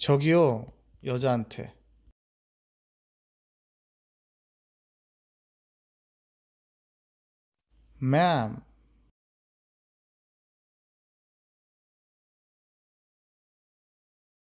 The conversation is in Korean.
저기요, 여자한테. 맘.